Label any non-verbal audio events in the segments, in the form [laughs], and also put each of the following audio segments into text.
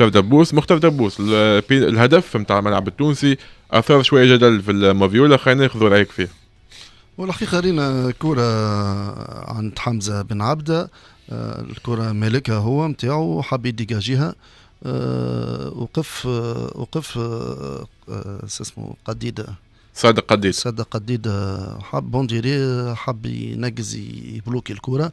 مختار دبوس مختار دبوس الهدف نتاع الملعب التونسي اثار شويه جدل في المافيولا خلينا ناخذ رايك فيه والحقيقه رينا كوره عند حمزه بن عبده آه، الكره مالكها هو نتاعو حاب يديجاجيها آه، وقف آه، وقف اسمه قديده صادق قديد صادق قديد حب بونديري حب ينقز يبلوكي الكره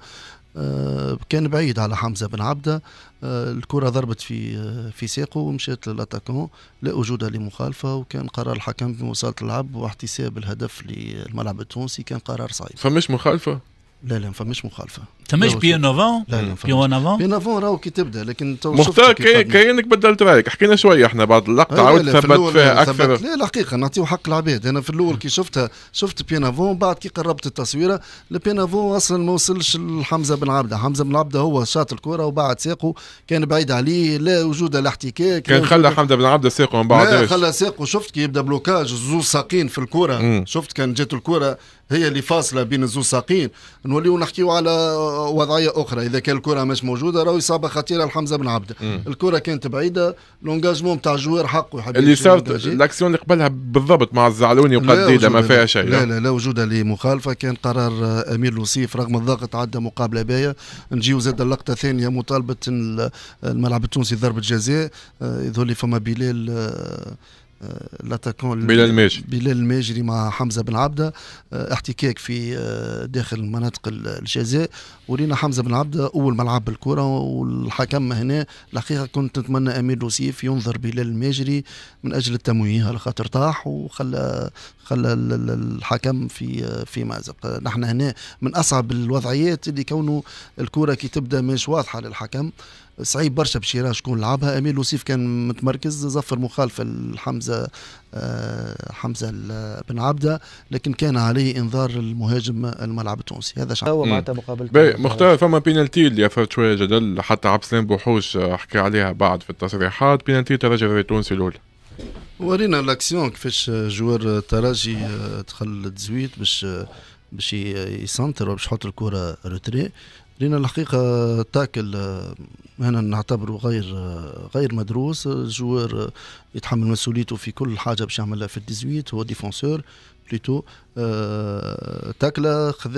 آه، كان بعيد على حمزه بن عبده آه، الكره ضربت في آه، في ساقه ومشات للاتاكون لا وجود لمخالفه وكان قرار الحكم بمواصله اللعب واحتساب الهدف للملعب التونسي كان قرار صعيب فمش مخالفه لا لا فمش مخالفه تماش بيان, بيان افون بيان افون بيان افون راهو كي تبدا لكن تو مختار كانك بدلت رايك حكينا شويه احنا بعد اللقطه أيوة، عاود ثبت فيها اكثر لا الحقيقه نعطيو حق العباد انا في الاول كي شفتها شفت بيان افون بعد كي قربت التصويره البيان افون اصلا ما وصلش لحمزه بن عبده حمزه بن عبده هو شاط الكره وبعد ساقه كان بعيد عليه لا وجود لا احتكاك كان خلى حمزه بن عبده ساقه من بعد لا خلى ساقه شفت كي يبدا بلوكاج الزوز ساقين في الكره شفت كان جات الكره هي اللي فاصله بين الزوز ساقين نوليو نحكيو على وضعيه اخرى اذا كان الكره مش موجوده راهو اصابه خطيره لحمزه بن عبده الكره كانت بعيده لونجاجمون تاع الجوار حقه حبيبي اللي صارت الاكسيون اللي قبلها بالضبط مع الزعلوني وقديده إيه ما فيها شيء لا لا لا وجودها لمخالفه كان قرار آه، امير لوسيف رغم الضغط عدى مقابله باهيه نجيو زاد اللقطه الثانيه مطالبه الملعب التونسي ضربه جزاء يظهر آه، لي فما بلال آه، لاتاكون بلال الماجري بلال الماجري مع حمزه بن عبده آه، احتكاك في آه، داخل مناطق الجزاء ورينا حمزه بن عبده اول ما لعب بالكره والحكم هنا الحقيقه كنت نتمنى امير لوسيف ينظر بلال الماجري من اجل التمويه على خاطر طاح وخلى خلى الحكم في آه، في مازق نحن هنا من اصعب الوضعيات اللي كونه الكره كي تبدا مش واضحه للحكم صعيب برشا باش شكون لعبها امير لوسيف كان متمركز زفر مخالفه لحمزه آه حمزه بن عبده لكن كان عليه انذار المهاجم الملعب التونسي هذا هو معناتها مقابل مختار فما بينالتي اللي اثرت شويه جدل حتى عبد السلام بوحوش آه، حكى عليها بعد في التصريحات بينالتي ترجع التونسي الاولى ورينا لاكسيون كيفاش جوار تراجي آه، دخل التزويد باش آه، باش يسنتر باش يحط الكره روتري لأن الحقيقة تاكل آه، أنا نعتبره غير آه، غير مدروس الجوار آه، يتحمل مسؤوليته في كل حاجة باش يعملها في الديزويت هو ديفونسور بليتو تاكلة خذ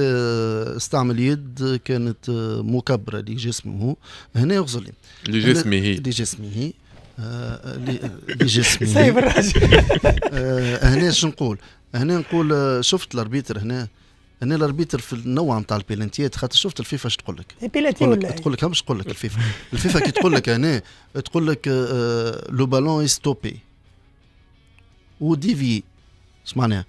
استعمل يد كانت مكبرة لجسمه هنا يغزل لجسمه لجسمه [laughs] لجسمه سايب الراجل هنا شنقول هنا نقول شفت الاربيتر هنا انا الاربيتر في النوع نتاع البيلانتيات خاطر شفت الفيفا اش تقول لك البيلانتي ولا تقول لك إيه؟ مش تقول لك الفيفا الفيفا كي تقول لك هنا تقول لك آه، آه، لو بالون ستوبي وديفي اش معناها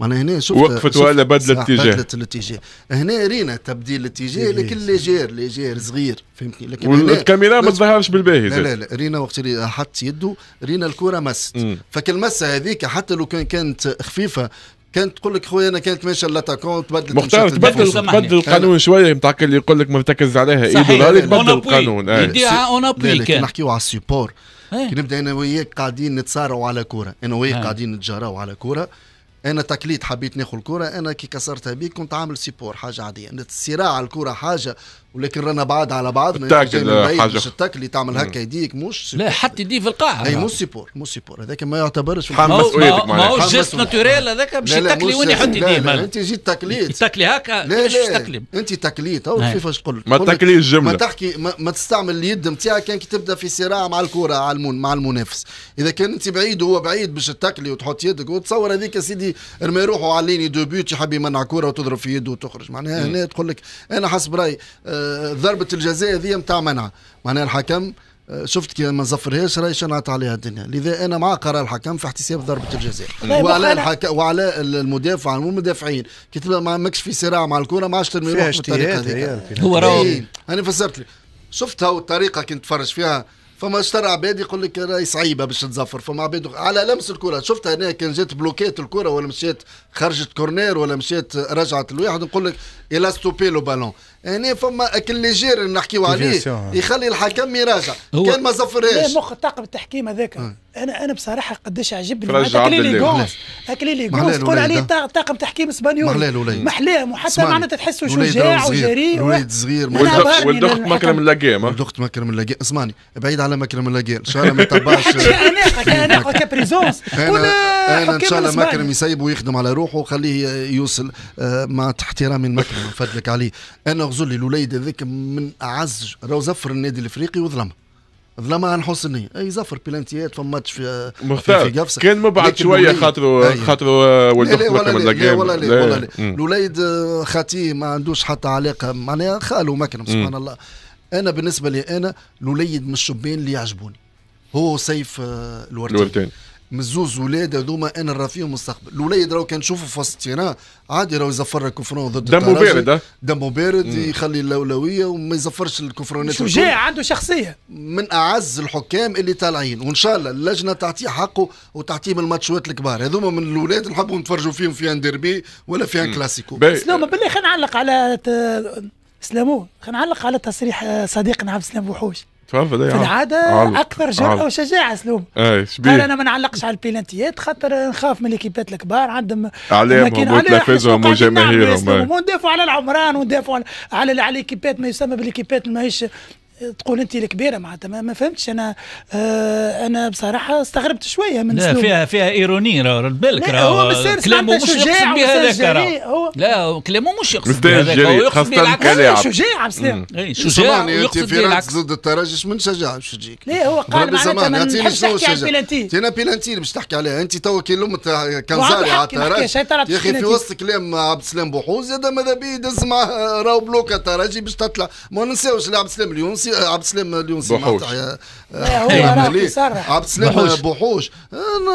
معناها هنا شفت وقفت ولا بدلت الاتجاه بدلت الاتجاه هنا رينا تبديل الاتجاه إيه، إيه. لكن ليجير ليجير صغير فهمتني لكن والكاميرا ما تظهرش بالباهي لا لا لا رينا وقت اللي حط يده رينا الكره مست فكالمسه هذيك حتى لو كان كانت خفيفه كانت تقول لك خويا انا كانت ماشيه لاتاكون تبدل مختار تبدل تبدل القانون شويه نتاع اللي يقول لك ما ارتكز عليها ايدو ولا تبدل القانون يديها اون ابوي كان نحكيو على السيبور إيه. كي نبدا انا وياك قاعدين نتصارعوا على كوره انا وياك إيه. قاعدين نتجاراو على كوره انا تكليت حبيت ناخذ الكره انا كي كسرتها بيك كنت عامل سيبور حاجه عاديه الصراع على الكره حاجه ولكن رانا بعاد على بعض التاكل حاجه مش التاكل اللي تعمل هكا يديك مش لا حتى يدي في القاعه اي مو سيبور مو سيبور هذاك ما يعتبرش في حمل ما هو جيست ناتوريل هذاك باش يتاكلي وين يحط يديه انت جيت تاكليت تاكلي هكا لا لا انت تاكليت او نعم. كيفاش تقول ما تاكليش جمله ما تحكي ما, تستعمل اليد نتاعك كان كي تبدا في صراع مع الكره على المون مع المنافس اذا كان انت بعيد وهو بعيد باش تاكلي وتحط يدك وتصور هذيك سيدي ارمي روحه على ليني دو بيوت يحب يمنع كره وتضرب في يده وتخرج معناها هنا تقول لك انا حسب رايي آه، ضربه الجزاء هذه نتاع منع معناها الحكم آه، شفت كي ما زفرهاش راهي شنعت عليها الدنيا لذا انا مع قرار الحكم في احتساب ضربه الجزاء طيب، وعلى الحك... وعلى المدافع والمدافعين كي تبقى ماكش في صراع مع الكره ما عادش ترمي روحك بالطريقه هذه هو راهو إيه، انا فسرت لي شفت هاو الطريقه كنت تفرج فيها فما اشترى عباد يقول لك راهي صعيبه باش تزفر فما عباد على لمس الكره شفتها هنا كان جات بلوكات الكره ولا مشات خرجت كورنير ولا مشات رجعت الواحد نقول لك الى ستوبي لو بالون هنا فما اكل ليجير نحكيو عليه يخلي الحكم يراجع كان ما زفرهاش لا مخ طاقم التحكيم هذاك اه. انا انا بصراحه قداش عجبني اكلي لي جونس اكلي لي جونس تقول عليه طاقم تحكيم اسبانيول محلاه وحتى معناتها تحسه شجاع وجريء ولد صغير اخت مكرم اللاقام اخت مكرم اللاقام اسمعني بعيد على مكرم اللاقام ان شاء الله ما تبعش [laughs] كاناقه كبريزونس انا آه، ان شاء الله مكرم يسيبه ويخدم على روحه وخليه يوصل آه، مع احترامي لمكرم فضلك عليه انا غزولي الوليد هذاك من اعز راهو زفر النادي الافريقي وظلمه ظلمة عن حسن نية اي زفر بلانتيات فما ماتش آه، في مختار في قفصة كان مبعد شوية خاطر خاطر ولد اخته ولا لا, لا لا الوليد خاتيه ما عندوش حتى علاقة معناها خاله مكرم سبحان الله انا بالنسبة لي انا الوليد من الشبان اللي يعجبوني هو سيف الورتين, الورتين. من زوز ولاد هذوما انا نرى فيهم مستقبل الوليد راهو كنشوفوا في وسط التيران عادي راهو يزفر الكفرون ضد دمه بارد دمه بارد يخلي الاولويه وما يزفرش الكفرونات شجاع عنده شخصيه من اعز الحكام اللي طالعين وان شاء الله اللجنه تعطيه حقه وتعطيه من الماتشوات الكبار هذوما من الاولاد نحبوا نتفرجوا فيهم في ان ديربي ولا في ان كلاسيكو سلامه نعم، بالله خلينا نعلق على سلامو خلينا نعلق على تصريح آه، صديقنا عبد السلام بوحوش إيه، في العاده عالب. اكثر جرأه وشجاعه سلوم إيه، قال انا ما نعلقش على البيلانتيات خاطر نخاف من ليكيبات الكبار عندهم عليهم وتلفزهم وجماهيرهم وندافعوا على العمران وندافعوا على على ليكيبات ما يسمى بالكيبات ماهيش تقول انت الكبيره معناتها ما فهمتش انا آه انا بصراحه استغربت شويه من لا فيها فيها ايروني راه بالك راه كلامه مش يقصد بها لا كلامه مش يقصد بها هو يقصد بها شجاع إيه، شجاع بسلام شجاع ويقصد بها العكس ضد الترجي شمن شجاع باش تجيك لا هو قال معناتها ما نحبش نحكي على بيلانتي تينا بيلانتي باش تحكي عليها انت تو كي لمت كنزاري على الترجي يا اخي في وسط كلام عبد السلام بوحوز هذا ماذا بيه يدز معاه راهو بلوكا الترجي باش تطلع ما ننساوش عبد السلام اليونسي سي عبد السلام اليونسي بحوش عبد السلام بحوش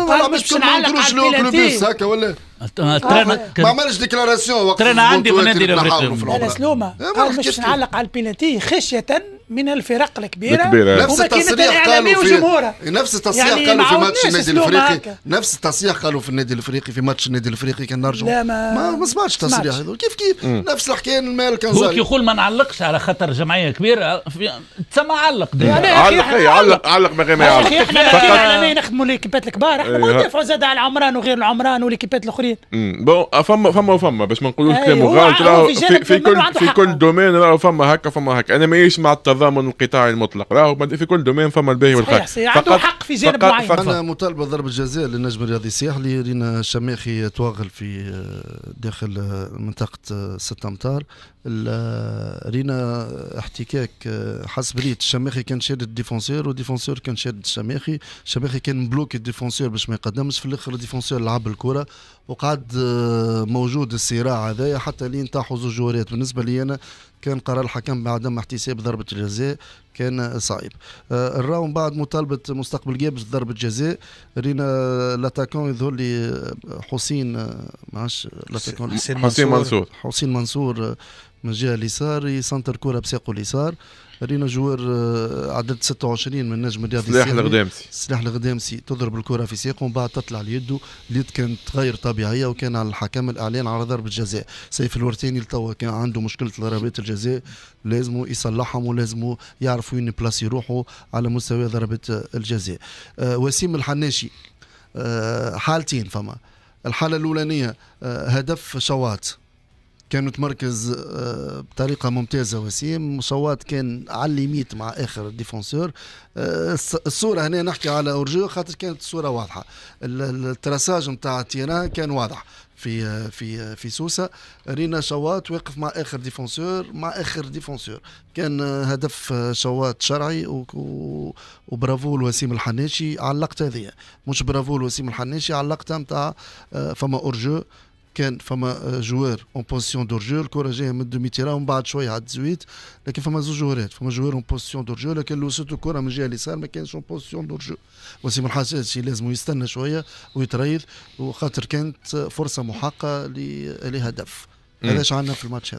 انا مش ما نقولوش لو كلوبيس هكا ولا ما عملش ديكلاراسيون وقت ترينا عندي في النادي الافريقي انا سلومه مش نعلق على البيلاتي خشيه من الفرق الكبيره الكبيره نفس التصريح الاعلامي وجمهورها نفس التصريح يعني قالوا في يعني ماتش النادي الافريقي نفس التصريح قالوا في النادي الافريقي في ماتش النادي الافريقي كان نرجعوا لا ما ما, ما سمعتش التصريح هذا كيف كيف مم. نفس الحكايه المال كان هو يقول ما نعلقش على خاطر جمعيه كبيره في... تسمى علق علق إيه، علق علق ما غير ما يعلق احنا نخدموا ليكيبات الكبار احنا ما ندافعوا زاد على العمران وغير العمران وليكيبات الاخرين بون فما فما فما باش ما نقولوش أيوة، كلام غلط في كل في كل دومين فما هكا فما هكا انا ماهيش مع تضامن القطاع المطلق راهو في كل دومين فما الباهي والخير صحيح عنده حق في جانب معين انا مطالبه ضرب الجزاء للنجم الرياضي الساحلي رينا الشماخي توغل في آه، داخل آه، منطقه آه، ست امتار رينا احتكاك حسب ريت الشماخي كان شاد الديفونسور والديفونسور كان شاد الشماخي الشماخي كان مبلوكي الديفونسور باش ما يقدمش في الاخر الديفونسور لعب الكره وقعد موجود الصراع هذايا حتى لين طاحوا زوج جوارات بالنسبه لي انا كان قرار الحكم بعدم احتساب ضربة الجزاء كان صعيب آه، الراون بعد مطالبة مستقبل جابس ضربة جزاء رينا لاتاكون يظهر لي آه، حسين آه، معاش لاتاكون حسين منصور حسين منصور من الجهه اليسار يسنتر كوره بساقه اليسار رينا جوار آه، عدد 26 من نجم الرياضي سلاح الغدامسي سلاح الغدامسي تضرب الكره في ساقه ومن بعد تطلع ليده اليد كانت غير طبيعيه وكان على الحكم الاعلان على ضربه جزاء سيف الورتاني توا كان عنده مشكله ضربات الجزاء لازمه يصلحهم ولازمه يعرف وين بلاسي يروحوا على مستوى ضربات الجزاء أه وسيم الحناشي أه حالتين فما الحاله الاولانيه أه هدف شواط كانوا تمركز آه، بطريقة ممتازة وسيم مصوات كان على الليميت مع آخر ديفونسور آه، الصورة هنا نحكي على اورجو خاطر كانت الصورة واضحة التراساج نتاع التيران كان واضح في آه، في في سوسه رينا شوات واقف مع اخر ديفونسور مع اخر ديفونسور كان هدف شوات شرعي وبرافو لوسيم الحناشي على اللقطه هذه مش برافو لوسيم الحناشي على اللقطه نتاع فما اورجو كان فما آه، جوار اون بوزيسيون دورجور الكره جايه من دومي تيرا ومن بعد شويه على 18 لكن فما زوج جوارات فما جوار اون بوزيسيون دورجور لكن لو سوت الكره من الجهه اليسار ما كانش اون بوزيسيون دورجور وسيم الحساسي لازم يستنى شويه ويتريض وخاطر كانت آه، فرصه محقه لهدف علاش عندنا في الماتش